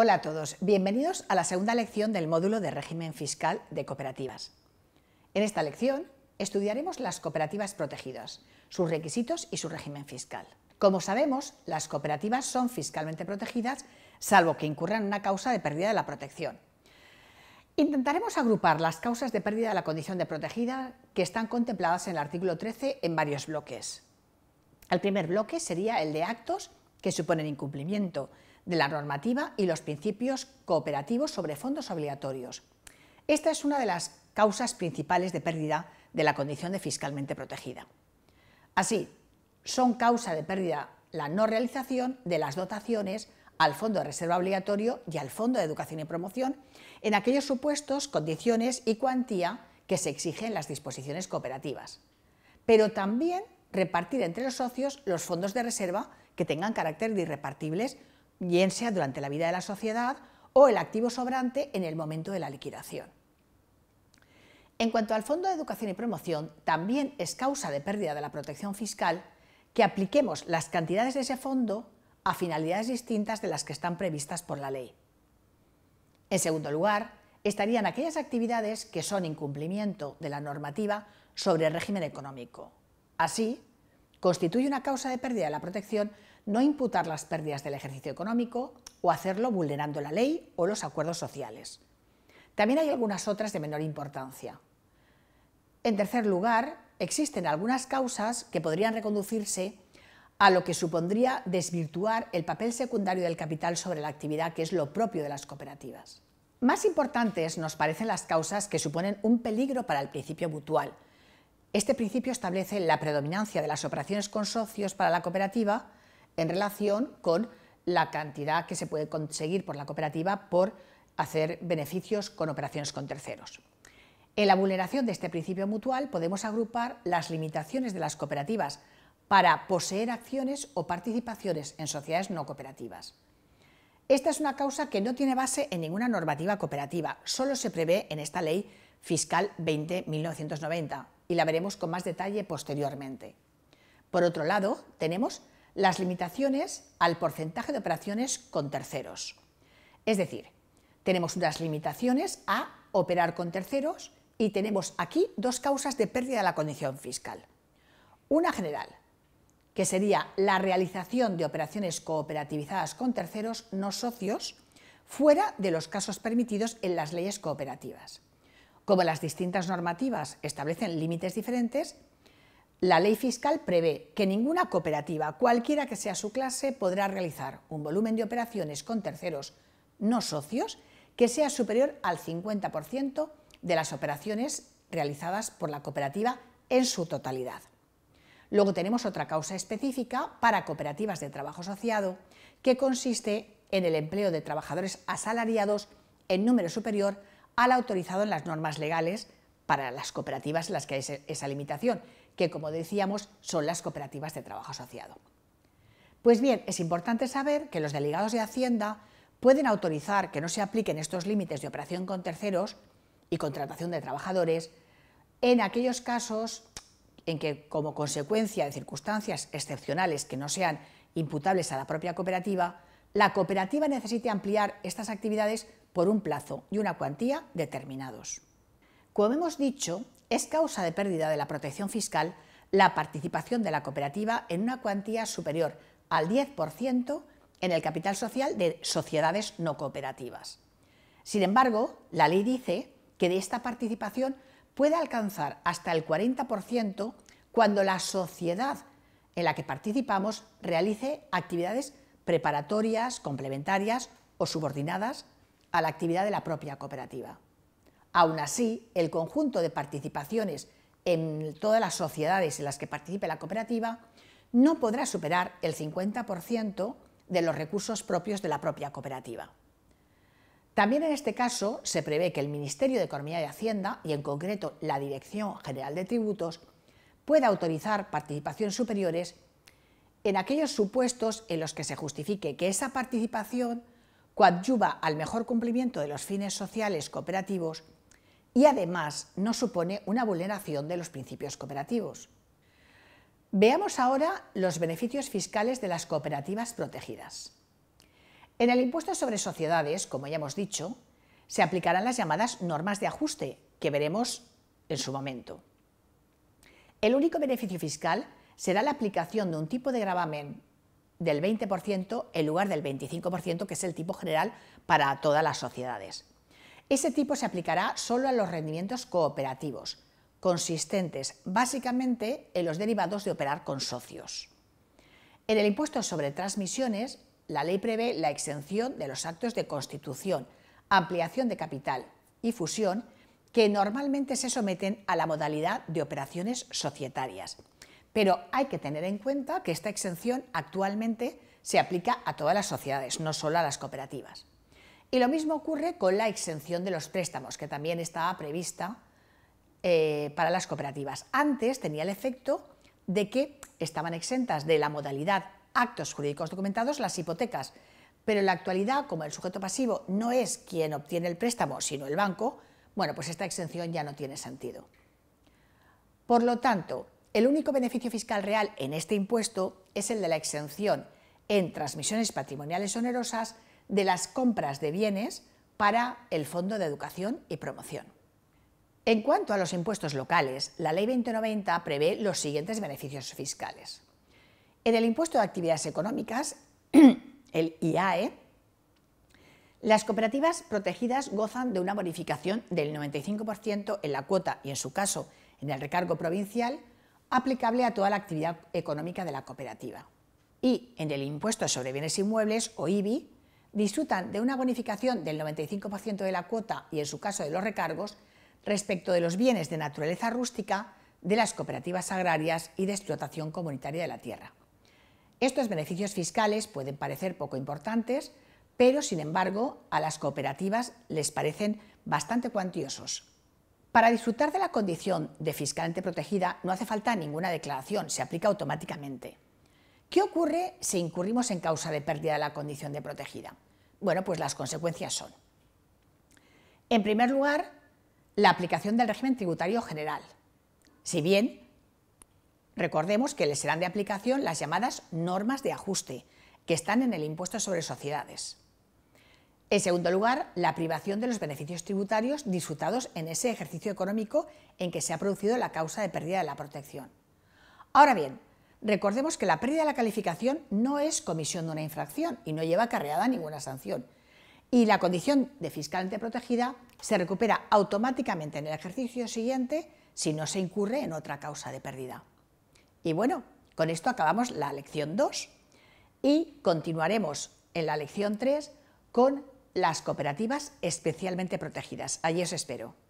Hola a todos, bienvenidos a la segunda lección del módulo de régimen fiscal de cooperativas. En esta lección estudiaremos las cooperativas protegidas, sus requisitos y su régimen fiscal. Como sabemos, las cooperativas son fiscalmente protegidas salvo que incurran en una causa de pérdida de la protección. Intentaremos agrupar las causas de pérdida de la condición de protegida que están contempladas en el artículo 13 en varios bloques. El primer bloque sería el de actos que suponen incumplimiento de la normativa y los principios cooperativos sobre fondos obligatorios. Esta es una de las causas principales de pérdida de la condición de fiscalmente protegida. Así, son causa de pérdida la no realización de las dotaciones al Fondo de Reserva Obligatorio y al Fondo de Educación y Promoción en aquellos supuestos, condiciones y cuantía que se exigen las disposiciones cooperativas. Pero también repartir entre los socios los fondos de reserva que tengan carácter de irrepartibles bien sea durante la vida de la sociedad o el activo sobrante en el momento de la liquidación. En cuanto al Fondo de Educación y Promoción, también es causa de pérdida de la protección fiscal que apliquemos las cantidades de ese fondo a finalidades distintas de las que están previstas por la ley. En segundo lugar, estarían aquellas actividades que son incumplimiento de la normativa sobre el régimen económico. Así, constituye una causa de pérdida de la protección no imputar las pérdidas del ejercicio económico o hacerlo vulnerando la ley o los acuerdos sociales. También hay algunas otras de menor importancia. En tercer lugar, existen algunas causas que podrían reconducirse a lo que supondría desvirtuar el papel secundario del capital sobre la actividad que es lo propio de las cooperativas. Más importantes nos parecen las causas que suponen un peligro para el principio mutual. Este principio establece la predominancia de las operaciones con socios para la cooperativa en relación con la cantidad que se puede conseguir por la cooperativa por hacer beneficios con operaciones con terceros. En la vulneración de este principio mutual podemos agrupar las limitaciones de las cooperativas para poseer acciones o participaciones en sociedades no cooperativas. Esta es una causa que no tiene base en ninguna normativa cooperativa, solo se prevé en esta ley fiscal 20 y la veremos con más detalle posteriormente. Por otro lado, tenemos las limitaciones al porcentaje de operaciones con terceros. Es decir, tenemos unas limitaciones a operar con terceros y tenemos aquí dos causas de pérdida de la condición fiscal. Una general, que sería la realización de operaciones cooperativizadas con terceros no socios fuera de los casos permitidos en las leyes cooperativas. Como las distintas normativas establecen límites diferentes, la ley fiscal prevé que ninguna cooperativa, cualquiera que sea su clase, podrá realizar un volumen de operaciones con terceros no socios que sea superior al 50% de las operaciones realizadas por la cooperativa en su totalidad. Luego tenemos otra causa específica para cooperativas de trabajo asociado, que consiste en el empleo de trabajadores asalariados en número superior al autorizado en las normas legales para las cooperativas en las que hay esa limitación, que, como decíamos, son las cooperativas de trabajo asociado. Pues bien, es importante saber que los delegados de Hacienda pueden autorizar que no se apliquen estos límites de operación con terceros y contratación de trabajadores en aquellos casos en que, como consecuencia de circunstancias excepcionales que no sean imputables a la propia cooperativa, la cooperativa necesite ampliar estas actividades por un plazo y una cuantía determinados. Como hemos dicho, es causa de pérdida de la protección fiscal la participación de la cooperativa en una cuantía superior al 10% en el capital social de sociedades no cooperativas. Sin embargo, la ley dice que de esta participación puede alcanzar hasta el 40% cuando la sociedad en la que participamos realice actividades preparatorias, complementarias o subordinadas a la actividad de la propia cooperativa. Aún así, el conjunto de participaciones en todas las sociedades en las que participe la cooperativa no podrá superar el 50% de los recursos propios de la propia cooperativa. También en este caso se prevé que el Ministerio de Economía y Hacienda, y en concreto la Dirección General de Tributos, pueda autorizar participaciones superiores en aquellos supuestos en los que se justifique que esa participación coadyuva al mejor cumplimiento de los fines sociales cooperativos y además no supone una vulneración de los principios cooperativos. Veamos ahora los beneficios fiscales de las cooperativas protegidas. En el impuesto sobre sociedades, como ya hemos dicho, se aplicarán las llamadas normas de ajuste, que veremos en su momento. El único beneficio fiscal será la aplicación de un tipo de gravamen del 20% en lugar del 25%, que es el tipo general para todas las sociedades. Ese tipo se aplicará solo a los rendimientos cooperativos, consistentes básicamente en los derivados de operar con socios. En el impuesto sobre transmisiones, la ley prevé la exención de los actos de constitución, ampliación de capital y fusión que normalmente se someten a la modalidad de operaciones societarias. Pero hay que tener en cuenta que esta exención actualmente se aplica a todas las sociedades, no solo a las cooperativas. Y lo mismo ocurre con la exención de los préstamos, que también estaba prevista eh, para las cooperativas. Antes tenía el efecto de que estaban exentas de la modalidad actos jurídicos documentados las hipotecas, pero en la actualidad, como el sujeto pasivo no es quien obtiene el préstamo, sino el banco, bueno, pues esta exención ya no tiene sentido. Por lo tanto, el único beneficio fiscal real en este impuesto es el de la exención en transmisiones patrimoniales onerosas de las compras de bienes para el Fondo de Educación y Promoción. En cuanto a los impuestos locales, la Ley 2090 prevé los siguientes beneficios fiscales. En el impuesto de actividades económicas, el IAE, las cooperativas protegidas gozan de una bonificación del 95% en la cuota y, en su caso, en el recargo provincial, aplicable a toda la actividad económica de la cooperativa. Y en el impuesto sobre bienes inmuebles o IBI, disfrutan de una bonificación del 95% de la cuota y, en su caso, de los recargos respecto de los bienes de naturaleza rústica de las cooperativas agrarias y de explotación comunitaria de la tierra. Estos beneficios fiscales pueden parecer poco importantes, pero sin embargo a las cooperativas les parecen bastante cuantiosos. Para disfrutar de la condición de fiscalmente protegida no hace falta ninguna declaración, se aplica automáticamente. ¿Qué ocurre si incurrimos en causa de pérdida de la condición de protegida? Bueno, pues las consecuencias son, en primer lugar, la aplicación del régimen tributario general, si bien recordemos que le serán de aplicación las llamadas normas de ajuste, que están en el impuesto sobre sociedades. En segundo lugar, la privación de los beneficios tributarios disfrutados en ese ejercicio económico en que se ha producido la causa de pérdida de la protección. Ahora bien, Recordemos que la pérdida de la calificación no es comisión de una infracción y no lleva acarreada ninguna sanción. Y la condición de fiscalmente protegida se recupera automáticamente en el ejercicio siguiente si no se incurre en otra causa de pérdida. Y bueno, con esto acabamos la lección 2 y continuaremos en la lección 3 con las cooperativas especialmente protegidas. Allí os espero.